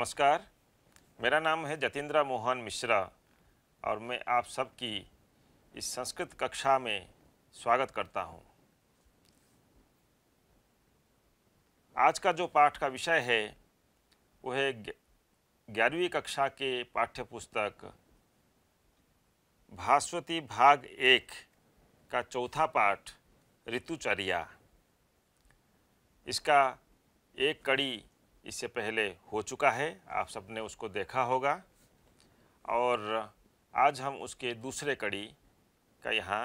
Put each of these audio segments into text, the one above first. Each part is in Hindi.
नमस्कार मेरा नाम है जतिंद्रा मोहन मिश्रा और मैं आप सबकी इस संस्कृत कक्षा में स्वागत करता हूं। आज का जो पाठ का विषय है वो है ग्यारहवीं कक्षा के पाठ्य पुस्तक भास्वती भाग एक का चौथा पाठ ऋतुचर्या इसका एक कड़ी इससे पहले हो चुका है आप सबने उसको देखा होगा और आज हम उसके दूसरे कड़ी का यहाँ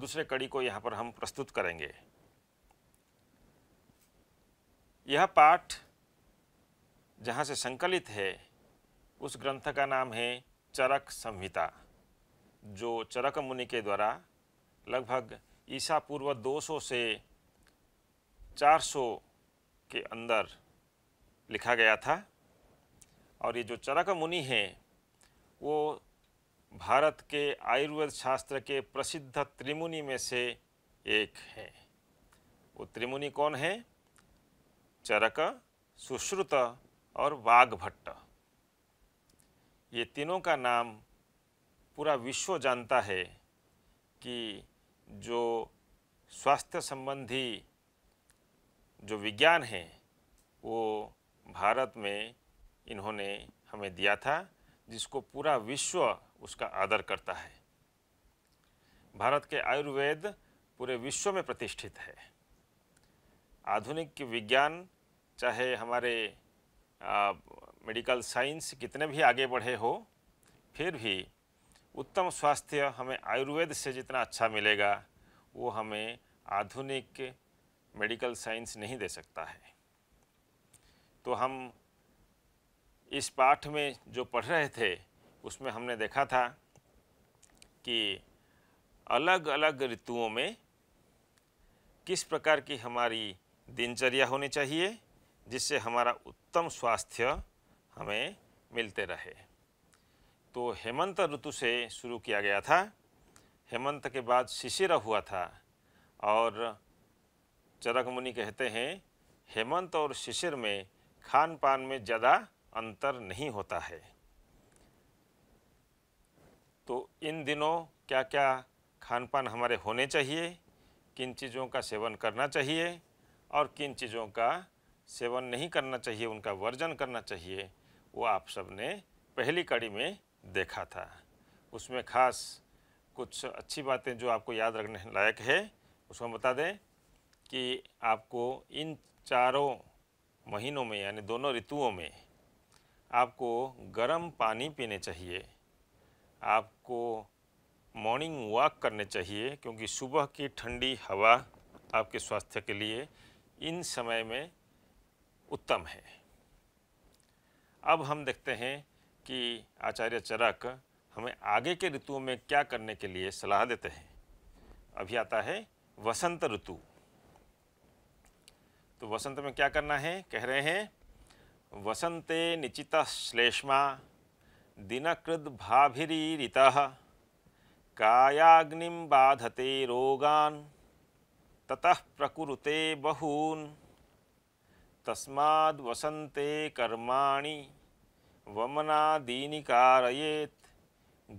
दूसरे कड़ी को यहाँ पर हम प्रस्तुत करेंगे यह पाठ जहाँ से संकलित है उस ग्रंथ का नाम है चरक संहिता जो चरक मुनि के द्वारा लगभग ईसा पूर्व 200 से 400 के अंदर लिखा गया था और ये जो चरक मुनि हैं वो भारत के आयुर्वेद शास्त्र के प्रसिद्ध त्रिमुनि में से एक हैं वो त्रिमुनि कौन हैं चरक सुश्रुत और वाघभट्ट ये तीनों का नाम पूरा विश्व जानता है कि जो स्वास्थ्य संबंधी जो विज्ञान है वो भारत में इन्होंने हमें दिया था जिसको पूरा विश्व उसका आदर करता है भारत के आयुर्वेद पूरे विश्व में प्रतिष्ठित है आधुनिक विज्ञान चाहे हमारे आ, मेडिकल साइंस कितने भी आगे बढ़े हो फिर भी उत्तम स्वास्थ्य हमें आयुर्वेद से जितना अच्छा मिलेगा वो हमें आधुनिक मेडिकल साइंस नहीं दे सकता है तो हम इस पाठ में जो पढ़ रहे थे उसमें हमने देखा था कि अलग अलग ऋतुओं में किस प्रकार की हमारी दिनचर्या होनी चाहिए जिससे हमारा उत्तम स्वास्थ्य हमें मिलते रहे तो हेमंत ऋतु से शुरू किया गया था हेमंत के बाद शिशिर हुआ था और चरक मुनि कहते हैं हेमंत और शिशिर में खान पान में ज़्यादा अंतर नहीं होता है तो इन दिनों क्या क्या खान पान हमारे होने चाहिए किन चीज़ों का सेवन करना चाहिए और किन चीज़ों का सेवन नहीं करना चाहिए उनका वर्जन करना चाहिए वो आप सब ने पहली कड़ी में देखा था उसमें खास कुछ अच्छी बातें जो आपको याद रखने लायक है उसमें बता दें कि आपको इन चारों महीनों में यानी दोनों ऋतुओं में आपको गर्म पानी पीने चाहिए आपको मॉर्निंग वॉक करने चाहिए क्योंकि सुबह की ठंडी हवा आपके स्वास्थ्य के लिए इन समय में उत्तम है अब हम देखते हैं कि आचार्य चरक हमें आगे के ऋतुओं में क्या करने के लिए सलाह देते हैं अभी आता है वसंत ऋतु तो वसंत में क्या करना है कह रहे हैं वसंते निचिता श्लेष्मा दिनकृद भाभीरीता कायाग्नि बाधते रोगान ततः प्रकुरुते बहून तस्माद् वसंते कर्माणि वमनादीनि कारयेत्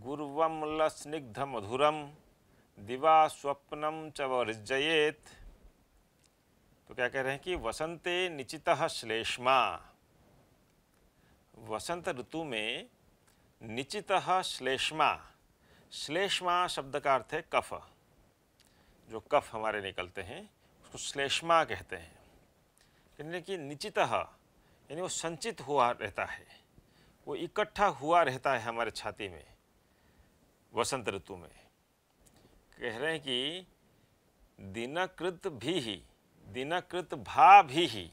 गुर्वं दिवा स्वप्नं च वर्जयेत् तो क्या कह रहे हैं कि वसंते निचित श्लेष्मा वसंत ऋतु में निचित श्लेष्मा श्लेष्मा शब्द का अर्थ है कफ जो कफ हमारे निकलते हैं उसको श्लेष्मा कहते हैं कहने कि निचित यानी वो संचित हुआ रहता है वो इकट्ठा हुआ रहता है हमारे छाती में वसंत ऋतु में कह रहे हैं कि दिनकृत भी ही दिनकृत भा भी ही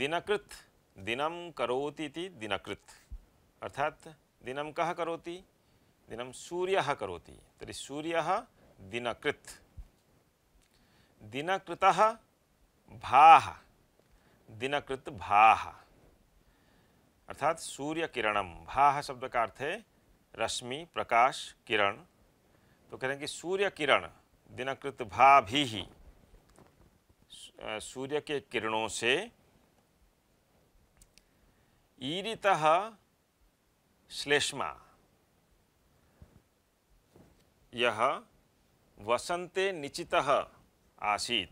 दिनकृत दिनम करोती दिनकृत अर्थात दिनम कह करोती दिनम सूर्य करोती तरी सूर्य दिनकृत दिनकृत भा दिनकृत भा अर्थात सूर्य किरणम भा शब्द का अर्थ है रश्मि प्रकाश किरण तो कह रहे हैं कि सूर्य किरण दिनकृत भा भी ही सूर्य के किरणों से ईरित श्लेष्मा यह वसंते निचित आसीत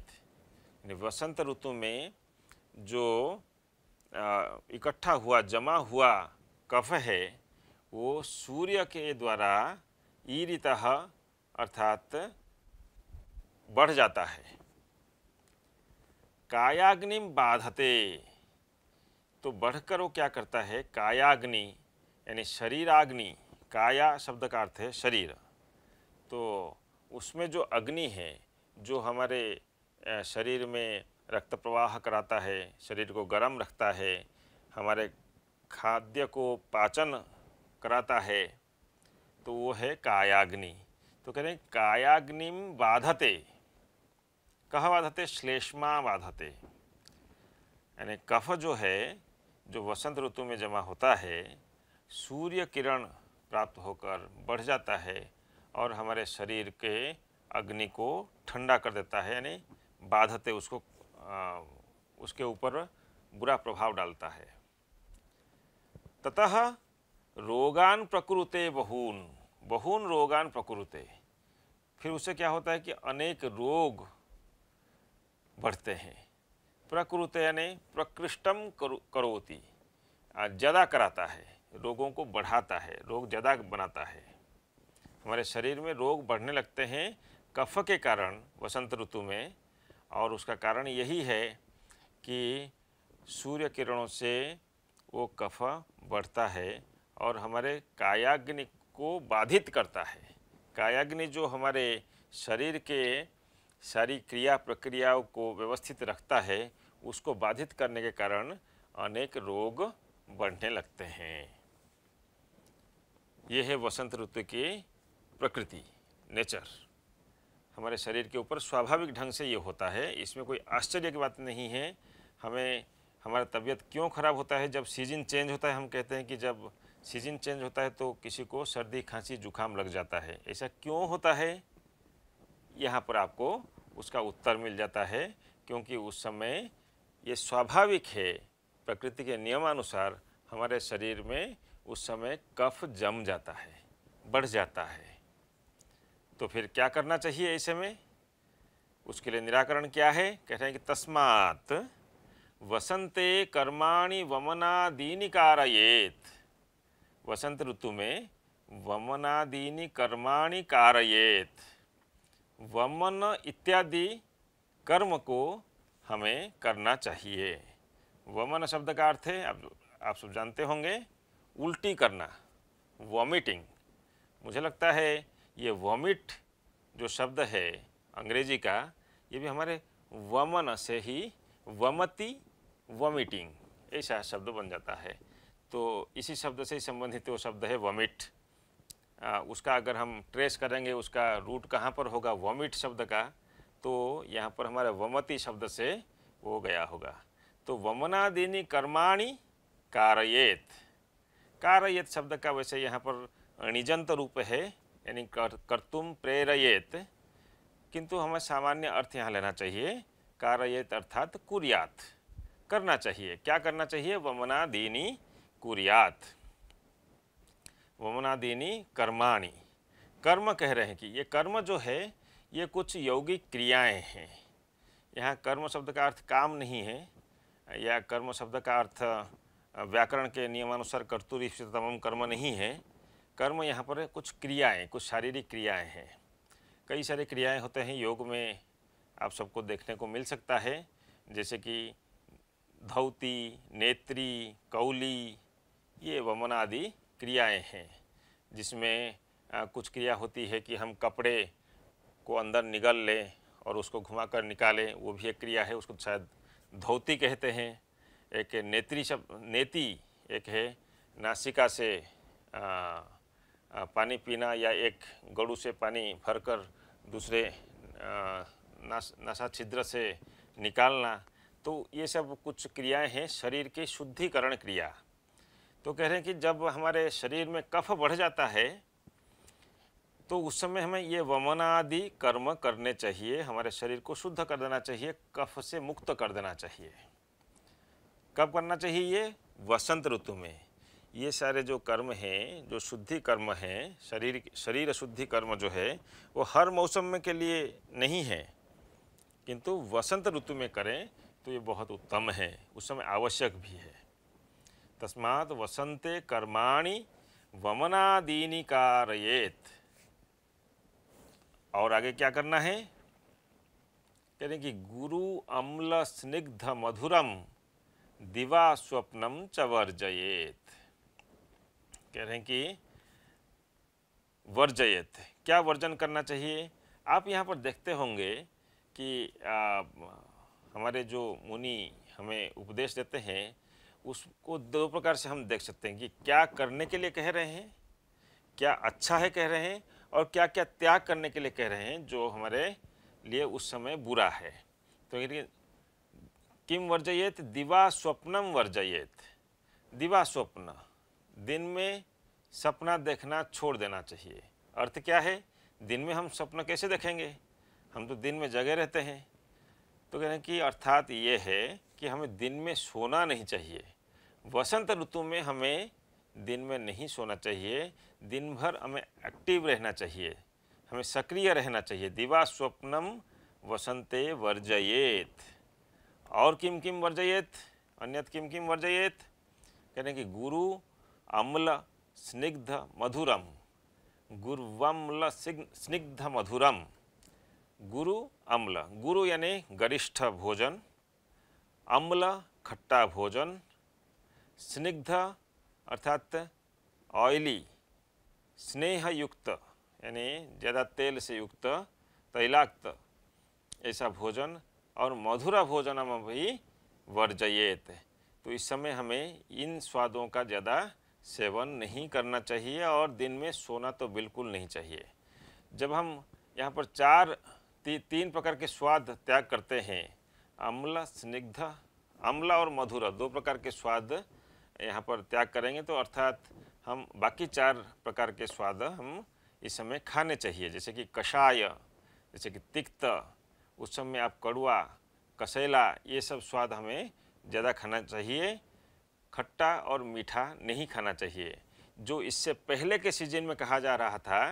वसंत ऋतु में जो इकट्ठा हुआ जमा हुआ कफ है वो सूर्य के द्वारा ईरित अर्थात बढ़ जाता है कायाग्नि बाधते तो बढ़कर वो क्या करता है कायाग्नि यानी शरीराग्नि काया शब्द का अर्थ है शरीर तो उसमें जो अग्नि है जो हमारे शरीर में रक्त प्रवाह कराता है शरीर को गर्म रखता है हमारे खाद्य को पाचन कराता है तो वो है कायाग्नि तो कह रहे हैं कायाग्निम बाधते कह बाधते श्लेष्मा बाधते यानी कफ जो है जो वसंत ऋतु में जमा होता है सूर्य किरण प्राप्त होकर बढ़ जाता है और हमारे शरीर के अग्नि को ठंडा कर देता है यानी बाधते उसको आ, उसके ऊपर बुरा प्रभाव डालता है ततः रोगान प्रकृते बहून बहून रोगान प्रकृते फिर उससे क्या होता है कि अनेक रोग बढ़ते हैं प्रकृत यानी प्रकृष्टम करो, करोति ज़्यादा कराता है रोगों को बढ़ाता है रोग ज़्यादा बनाता है हमारे शरीर में रोग बढ़ने लगते हैं कफ के कारण वसंत ऋतु में और उसका कारण यही है कि सूर्य किरणों से वो कफ बढ़ता है और हमारे कायाग्नि को बाधित करता है कायाग्नि जो हमारे शरीर के सारी क्रिया प्रक्रियाओं को व्यवस्थित रखता है उसको बाधित करने के कारण अनेक रोग बढ़ने लगते हैं ये है वसंत ऋतु की प्रकृति नेचर हमारे शरीर के ऊपर स्वाभाविक ढंग से ये होता है इसमें कोई आश्चर्य की बात नहीं है हमें हमारा तबीयत क्यों ख़राब होता है जब सीजन चेंज होता है हम कहते हैं कि जब सीजन चेंज होता है तो किसी को सर्दी खांसी जुकाम लग जाता है ऐसा क्यों होता है यहाँ पर आपको उसका उत्तर मिल जाता है क्योंकि उस समय ये स्वाभाविक है प्रकृति के नियमानुसार हमारे शरीर में उस समय कफ जम जाता है बढ़ जाता है तो फिर क्या करना चाहिए ऐसे में उसके लिए निराकरण क्या है कह रहे हैं कि तस्मात वसंते कर्माणि वमनादीनि कारयेत वसंत ऋतु में वमनादीनि कर्माणि कारयेत वमन इत्यादि कर्म को हमें करना चाहिए वमन शब्द का अर्थ है आप आप सब जानते होंगे उल्टी करना वॉमिटिंग मुझे लगता है ये वॉमिट जो शब्द है अंग्रेजी का ये भी हमारे वमन से ही वमति वॉमिटिंग ऐसा शब्द बन जाता है तो इसी शब्द से संबंधित वो शब्द है वॉमिट उसका अगर हम ट्रेस करेंगे उसका रूट कहाँ पर होगा वॉमिट शब्द का तो यहाँ पर हमारे वमति शब्द से हो गया होगा तो वमनादिनी कर्माणि कारयेत कारयेत शब्द का वैसे यहाँ पर निजंत रूप है यानी कर कर्तुम प्रेरयेत किंतु हमें सामान्य अर्थ यहाँ लेना चाहिए कारयेत अर्थात कुरियात करना चाहिए क्या करना चाहिए वमनादीनी कुरियात वमनादिनी कर्माणी कर्म कह रहे हैं कि ये कर्म जो है ये कुछ यौगिक क्रियाएं हैं यहाँ कर्म शब्द का अर्थ काम नहीं है या कर्म शब्द का अर्थ व्याकरण के नियमानुसार कर्तूरी तमाम कर्म नहीं है कर्म यहाँ पर कुछ क्रियाएं कुछ शारीरिक क्रियाएं हैं कई सारे क्रियाएं होते हैं योग में आप सबको देखने को मिल सकता है जैसे कि धौती नेत्री कौली ये वमन आदि क्रियाएं हैं जिसमें कुछ क्रिया होती है कि हम कपड़े को अंदर निगल लें और उसको घुमा कर निकालें वो भी एक क्रिया है उसको शायद धोती कहते हैं एक नेत्री शब नेति एक है नासिका से आ, आ, पानी पीना या एक गड़ू से पानी भरकर दूसरे नास नशा छिद्र से निकालना तो ये सब कुछ क्रियाएं हैं शरीर के शुद्धिकरण क्रिया तो कह रहे हैं कि जब हमारे शरीर में कफ बढ़ जाता है तो उस समय हमें ये वमनादि कर्म करने चाहिए हमारे शरीर को शुद्ध कर देना चाहिए कफ से मुक्त कर देना चाहिए कब करना चाहिए ये वसंत ऋतु में ये सारे जो कर्म हैं जो शुद्धि कर्म हैं शरीर शरीर शुद्धि कर्म जो है वो हर मौसम में के लिए नहीं है किंतु वसंत ऋतु में करें तो ये बहुत उत्तम है उस समय आवश्यक भी है तस्मा वसंते कर्मा वमनादीनी कारयेत और आगे क्या करना है कह रहे कि गुरु अम्ल स्निग्ध मधुरम दिवा स्वप्नम चवर्जयेत कह रहे हैं कि वर्जयत क्या वर्जन करना चाहिए आप यहाँ पर देखते होंगे कि आ, हमारे जो मुनि हमें उपदेश देते हैं उसको दो प्रकार से हम देख सकते हैं कि क्या करने के लिए कह रहे हैं क्या अच्छा है कह रहे हैं और क्या क्या त्याग करने के लिए कह रहे हैं जो हमारे लिए उस समय बुरा है तो किम वर्जयेत दिवा स्वप्नम वर्जयेत दिवा स्वप्न दिन में सपना देखना छोड़ देना चाहिए अर्थ क्या है दिन में हम सपना कैसे देखेंगे हम तो दिन में जगे रहते हैं तो कह रहे हैं कि अर्थात ये है कि हमें दिन में सोना नहीं चाहिए वसंत ऋतु में हमें दिन में नहीं सोना चाहिए दिन भर हमें एक्टिव रहना चाहिए हमें सक्रिय रहना चाहिए दिवा स्वप्नम वसंते वर्जयेत और किम किम वर्जयेत अन्यत किम किम वर्जयेत कहने कि गुरु अम्ल स्निग्ध मधुरम गुरुवम्ल स्निग्ध मधुरम गुरु अम्ल गुरु यानी गरिष्ठ भोजन अम्ल खट्टा भोजन स्निग्ध अर्थात ऑयली स्नेह युक्त यानी ज़्यादा तेल से युक्त तैलाक्त ऐसा भोजन और मधुरा में भी वर्जयेत तो इस समय हमें इन स्वादों का ज़्यादा सेवन नहीं करना चाहिए और दिन में सोना तो बिल्कुल नहीं चाहिए जब हम यहाँ पर चार ती, तीन प्रकार के स्वाद त्याग करते हैं अम्ल स्निग्ध अम्ल और मधुरा दो प्रकार के स्वाद यहाँ पर त्याग करेंगे तो अर्थात हम बाकी चार प्रकार के स्वाद हम इस समय खाने चाहिए जैसे कि कषाय जैसे कि तिक्त उस समय आप कड़ुआ कसैला ये सब स्वाद हमें ज़्यादा खाना चाहिए खट्टा और मीठा नहीं खाना चाहिए जो इससे पहले के सीजन में कहा जा रहा था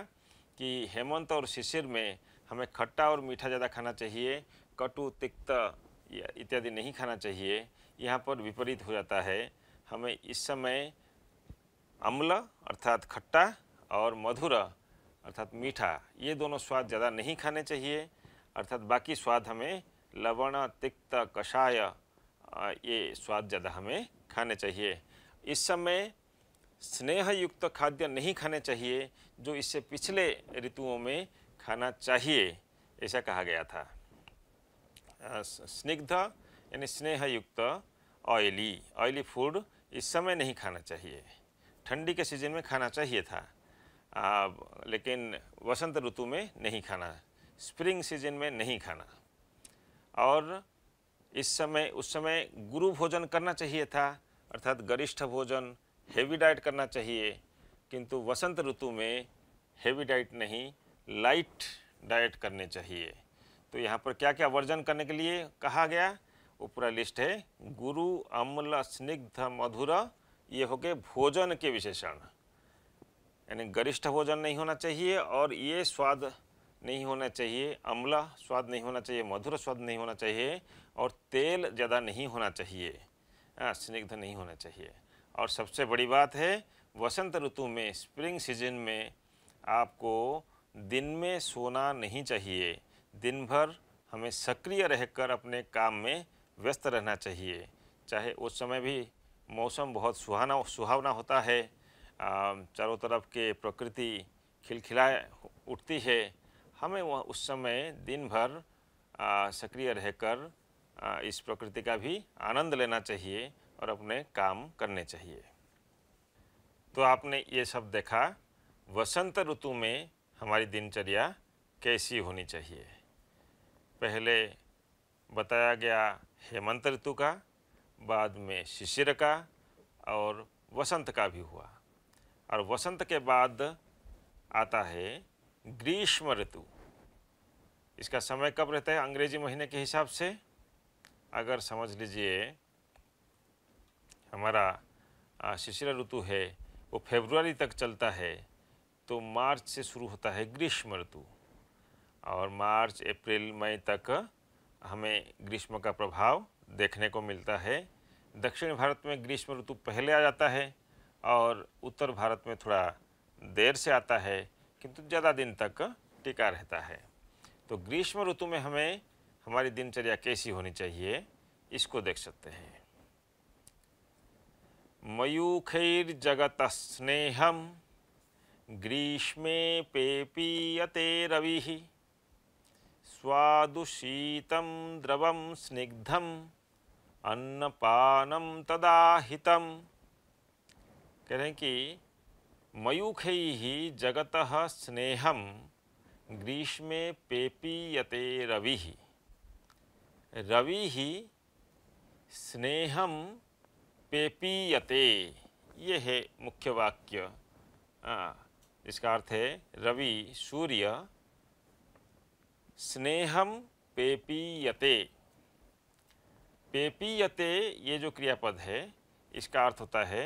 कि हेमंत और शिशिर में हमें खट्टा और मीठा ज़्यादा खाना चाहिए कटु तिक्त इत्यादि नहीं खाना चाहिए यहाँ पर विपरीत हो जाता है हमें इस समय अम्ल अर्थात खट्टा और मधुर अर्थात मीठा ये दोनों स्वाद ज़्यादा नहीं खाने चाहिए अर्थात बाकी स्वाद हमें लवण तिक्त कषाय ये स्वाद ज़्यादा हमें खाने चाहिए इस समय स्नेहयुक्त खाद्य नहीं खाने चाहिए जो इससे पिछले ऋतुओं में खाना चाहिए ऐसा कहा गया था स्निग्ध यानी स्नेहयुक्त ऑयली ऑयली फूड इस समय नहीं खाना चाहिए ठंडी के सीज़न में खाना चाहिए था आ, लेकिन वसंत ऋतु में नहीं खाना स्प्रिंग सीजन में नहीं खाना और इस समय उस समय गुरु भोजन करना चाहिए था अर्थात गरिष्ठ भोजन हेवी डाइट करना चाहिए किंतु वसंत ऋतु में हेवी डाइट नहीं लाइट डाइट करने चाहिए तो यहाँ पर क्या क्या वर्जन करने के लिए कहा गया वो पूरा लिस्ट है गुरु अम्ल स्निग्ध मधुर ये हो गए भोजन के विशेषण यानी गरिष्ठ भोजन नहीं होना चाहिए और ये स्वाद नहीं होना चाहिए अम्ला स्वाद नहीं होना चाहिए मधुर स्वाद नहीं होना चाहिए और तेल ज़्यादा नहीं होना चाहिए हाँ स्निग्ध नहीं होना चाहिए और सबसे बड़ी बात है वसंत ऋतु में स्प्रिंग सीजन में आपको दिन में सोना नहीं चाहिए दिन भर हमें सक्रिय रहकर अपने काम में व्यस्त रहना चाहिए चाहे उस समय भी मौसम बहुत सुहाना सुहावना होता है चारों तरफ के प्रकृति खिलखिलाए उठती है हमें वह उस समय दिन भर सक्रिय रहकर इस प्रकृति का भी आनंद लेना चाहिए और अपने काम करने चाहिए तो आपने ये सब देखा वसंत ऋतु में हमारी दिनचर्या कैसी होनी चाहिए पहले बताया गया हेमंत ऋतु का बाद में शिशिर का और वसंत का भी हुआ और वसंत के बाद आता है ग्रीष्म ऋतु इसका समय कब रहता है अंग्रेजी महीने के हिसाब से अगर समझ लीजिए हमारा शिशिर ऋतु है वो फेब्रुवरी तक चलता है तो मार्च से शुरू होता है ग्रीष्म ऋतु और मार्च अप्रैल मई तक हमें ग्रीष्म का प्रभाव देखने को मिलता है दक्षिण भारत में ग्रीष्म ऋतु पहले आ जाता है और उत्तर भारत में थोड़ा देर से आता है किंतु ज़्यादा दिन तक टिका रहता है तो ग्रीष्म ऋतु में हमें हमारी दिनचर्या कैसी होनी चाहिए इसको देख सकते हैं मयूखैर जगत स्नेहम ग्रीष्मे पेपीयते रवि स्वादुशीतं द्रव स्निग्धम अन्नपानम तदाहितम कह रहे हैं कि मयूख ही जगत स्नेहम ग्रीष्मे पेपीयते रवि रवि ही स्नेहम पेपीयते ये है मुख्य वाक्य हाँ, इसका अर्थ है रवि सूर्य स्नेहम पेपीयते पेपीयते ये जो क्रियापद है इसका अर्थ होता है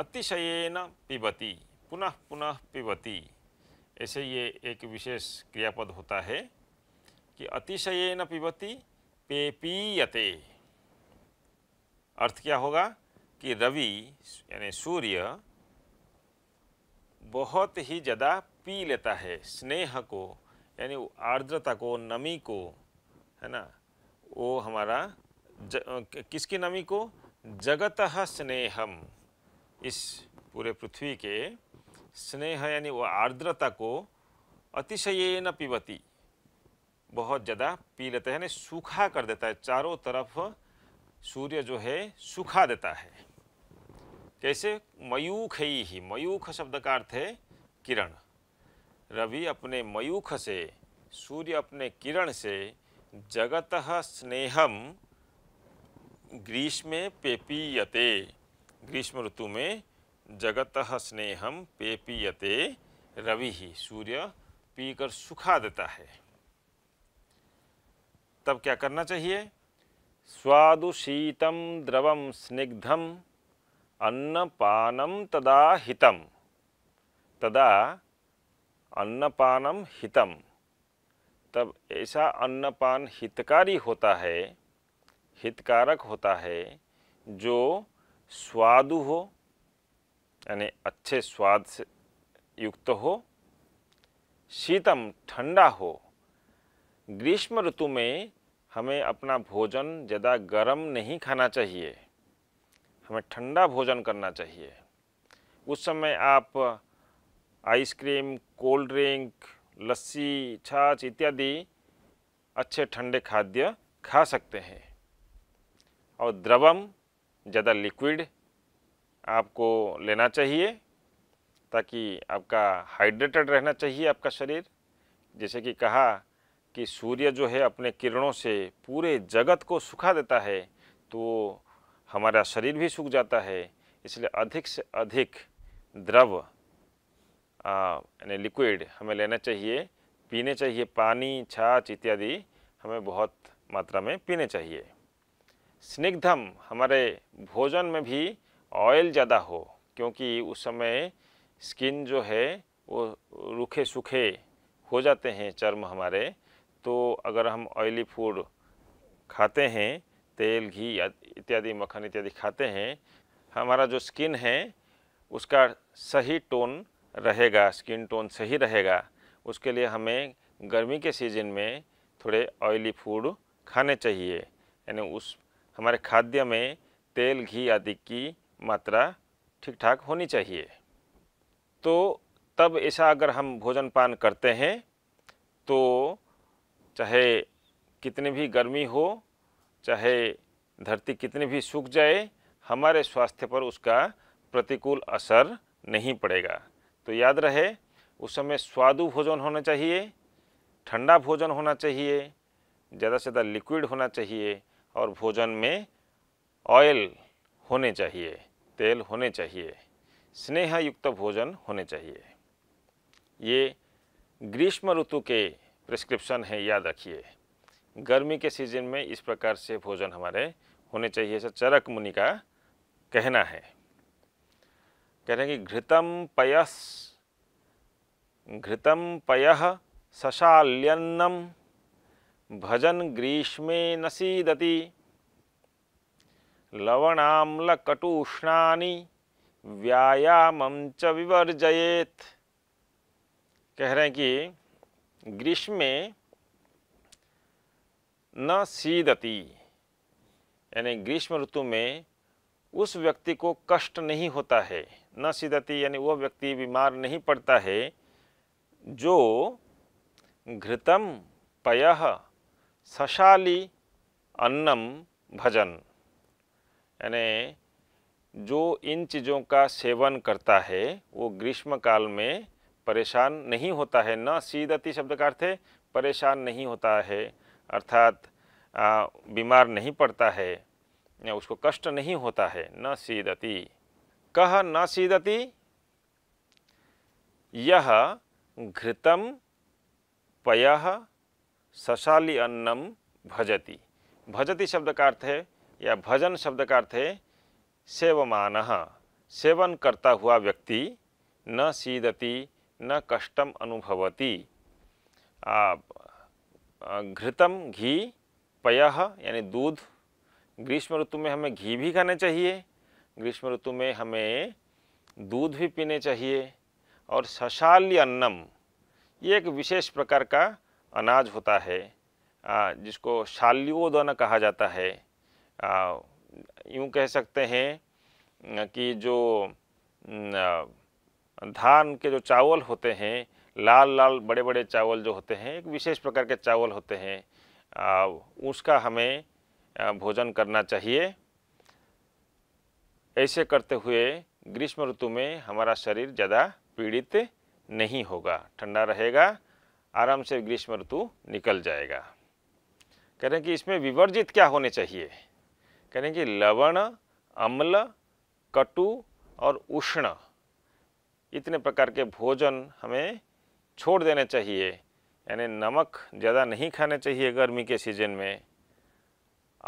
अतिशयन पिबती पुनः पुनः पिबती ऐसे ये एक विशेष क्रियापद होता है कि अतिशयन पिबती पेपीयते अर्थ क्या होगा कि रवि यानी सूर्य बहुत ही ज़्यादा पी लेता है स्नेह को यानी आर्द्रता को नमी को है ना वो हमारा ज, किसकी नमी को जगत स्नेहम इस पूरे पृथ्वी के स्नेह यानी वो आर्द्रता को अतिशयन पिबती बहुत ज़्यादा पी लेता है यानी सूखा कर देता है चारों तरफ सूर्य जो है सूखा देता है कैसे मयूख ही मयूख शब्द का अर्थ है किरण रवि अपने मयूख से सूर्य अपने किरण से जगत स्नेहम ग्रीष्मे पेपीयते ग्रीष्म ऋतु में जगत स्नेहम पेपीयते रवि ही सूर्य पीकर सुखा देता है तब क्या करना चाहिए स्वादुशीतम द्रवम स्निग्धम अन्नपानम तदा हितम तदा अन्नपानम हितम तब ऐसा अन्नपान हितकारी होता है हितकारक होता है जो स्वादु हो यानी अच्छे स्वाद से युक्त हो शीतम ठंडा हो ग्रीष्म ऋतु में हमें अपना भोजन ज़्यादा गर्म नहीं खाना चाहिए हमें ठंडा भोजन करना चाहिए उस समय आप आइसक्रीम कोल्ड ड्रिंक लस्सी छाछ इत्यादि अच्छे ठंडे खाद्य खा सकते हैं और द्रवम ज़्यादा लिक्विड आपको लेना चाहिए ताकि आपका हाइड्रेटेड रहना चाहिए आपका शरीर जैसे कि कहा कि सूर्य जो है अपने किरणों से पूरे जगत को सुखा देता है तो हमारा शरीर भी सूख जाता है इसलिए अधिक से अधिक द्रव यानी लिक्विड हमें लेना चाहिए पीने चाहिए पानी छाछ इत्यादि हमें बहुत मात्रा में पीने चाहिए स्निग्धम हमारे भोजन में भी ऑयल ज़्यादा हो क्योंकि उस समय स्किन जो है वो रूखे सूखे हो जाते हैं चर्म हमारे तो अगर हम ऑयली फूड खाते हैं तेल घी इत्यादि मक्खन इत्यादि खाते हैं हमारा जो स्किन है उसका सही टोन रहेगा स्किन टोन सही रहेगा उसके लिए हमें गर्मी के सीज़न में थोड़े ऑयली फूड खाने चाहिए यानी उस हमारे खाद्य में तेल घी आदि की मात्रा ठीक ठाक होनी चाहिए तो तब ऐसा अगर हम भोजन पान करते हैं तो चाहे कितनी भी गर्मी हो चाहे धरती कितनी भी सूख जाए हमारे स्वास्थ्य पर उसका प्रतिकूल असर नहीं पड़ेगा तो याद रहे उस समय स्वादु भोजन होना चाहिए ठंडा भोजन होना चाहिए ज़्यादा से ज़्यादा लिक्विड होना चाहिए और भोजन में ऑयल होने चाहिए तेल होने चाहिए स्नेह युक्त भोजन होने चाहिए ये ग्रीष्म ऋतु के प्रिस्क्रिप्शन है याद रखिए गर्मी के सीजन में इस प्रकार से भोजन हमारे होने चाहिए ऐसा चरक मुनि का कहना है कह रहे हैं कि घृतम पयस घृतम पय सशाल्यन्नम भजन ग्रीष्मे नसीदति लवणाम्लकटूष्णानि व्यायाम च विवर्जयेत कह रहे हैं कि ग्रीष्मे न सीदति यानी ग्रीष्म ऋतु में उस व्यक्ति को कष्ट नहीं होता है न सिदति यानी वह व्यक्ति बीमार नहीं पड़ता है जो घृतम पय सशाली अन्नम भजन यानी जो इन चीज़ों का सेवन करता है वो ग्रीष्म काल में परेशान नहीं होता है न सीदती शब्द का अर्थ है परेशान नहीं होता है अर्थात बीमार नहीं पड़ता है या उसको कष्ट नहीं होता है न सीदती कह न सीदति यह घृतम पय सशाली अन्नम भजति भजति शब्द का अर्थ है या भजन शब्द का अर्थ है सेवमान सेवन करता हुआ व्यक्ति न सीदति न कष्टम अनुभवती घृतम घी पय यानी दूध ग्रीष्म ऋतु में हमें घी भी खाने चाहिए ग्रीष्म ऋतु में हमें दूध भी पीने चाहिए और सशाल्य अन्नम ये एक विशेष प्रकार का अनाज होता है जिसको शाल्योदन कहा जाता है यूँ कह सकते हैं कि जो धान के जो चावल होते हैं लाल लाल बड़े बड़े चावल जो होते हैं एक विशेष प्रकार के चावल होते हैं उसका हमें भोजन करना चाहिए ऐसे करते हुए ग्रीष्म ऋतु में हमारा शरीर ज़्यादा पीड़ित नहीं होगा ठंडा रहेगा आराम से ग्रीष्म ऋतु निकल जाएगा कह रहे हैं कि इसमें विवर्जित क्या होने चाहिए कह रहे हैं कि लवण अम्ल कटु और उष्ण इतने प्रकार के भोजन हमें छोड़ देने चाहिए यानी नमक ज़्यादा नहीं खाने चाहिए गर्मी के सीजन में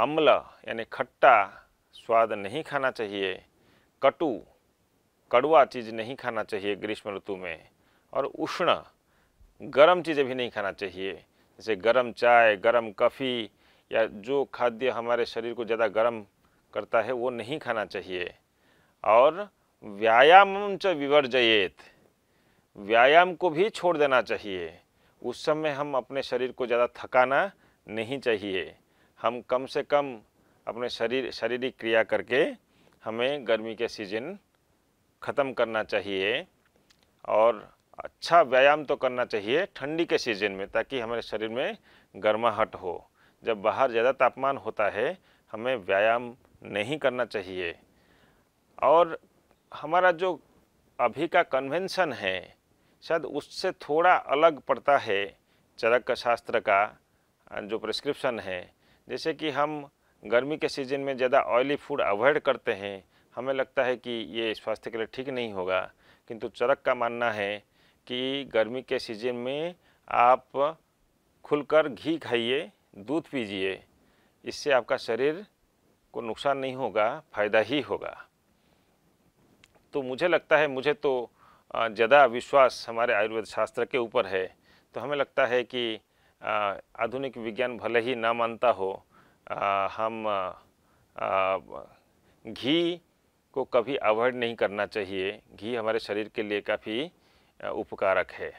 अम्ल यानी खट्टा स्वाद नहीं खाना चाहिए कटु कड़वा चीज़ नहीं खाना चाहिए ग्रीष्म ऋतु में और उष्ण गर्म चीज़ें भी नहीं खाना चाहिए जैसे गर्म चाय गर्म कॉफ़ी या जो खाद्य हमारे शरीर को ज़्यादा गर्म करता है वो नहीं खाना चाहिए और व्यायाम च विवर्जयेत व्यायाम को भी छोड़ देना चाहिए उस समय हम अपने शरीर को ज़्यादा थकाना नहीं चाहिए हम कम से कम अपने शरीर शारीरिक क्रिया करके हमें गर्मी के सीजन ख़त्म करना चाहिए और अच्छा व्यायाम तो करना चाहिए ठंडी के सीज़न में ताकि हमारे शरीर में गर्माहट हो जब बाहर ज़्यादा तापमान होता है हमें व्यायाम नहीं करना चाहिए और हमारा जो अभी का कन्वेंशन है शायद उससे थोड़ा अलग पड़ता है चरक शास्त्र का जो प्रिस्क्रिप्शन है जैसे कि हम गर्मी के सीज़न में ज़्यादा ऑयली फूड अवॉइड करते हैं हमें लगता है कि ये स्वास्थ्य के लिए ठीक नहीं होगा किंतु चरक का मानना है कि गर्मी के सीज़न में आप खुलकर घी खाइए दूध पीजिए इससे आपका शरीर को नुकसान नहीं होगा फ़ायदा ही होगा तो मुझे लगता है मुझे तो ज़्यादा विश्वास हमारे आयुर्वेद शास्त्र के ऊपर है तो हमें लगता है कि आधुनिक विज्ञान भले ही ना मानता हो आ, हम आ, घी को कभी अवॉइड नहीं करना चाहिए घी हमारे शरीर के लिए काफ़ी उपकारक है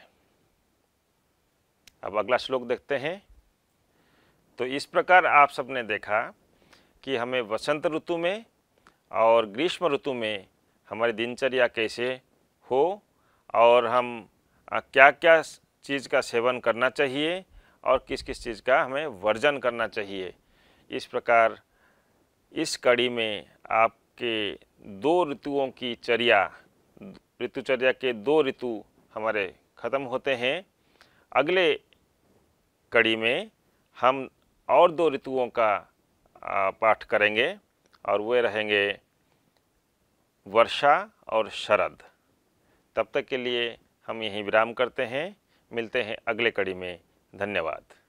अब अगला श्लोक देखते हैं तो इस प्रकार आप सबने देखा कि हमें वसंत ऋतु में और ग्रीष्म ऋतु में हमारी दिनचर्या कैसे हो और हम क्या क्या चीज़ का सेवन करना चाहिए और किस किस चीज़ का हमें वर्जन करना चाहिए इस प्रकार इस कड़ी में आपके दो ऋतुओं की चर्या ऋतुचर्या के दो ऋतु हमारे ख़त्म होते हैं अगले कड़ी में हम और दो ऋतुओं का पाठ करेंगे और वे रहेंगे वर्षा और शरद तब तक के लिए हम यहीं विराम करते हैं मिलते हैं अगले कड़ी में धन्यवाद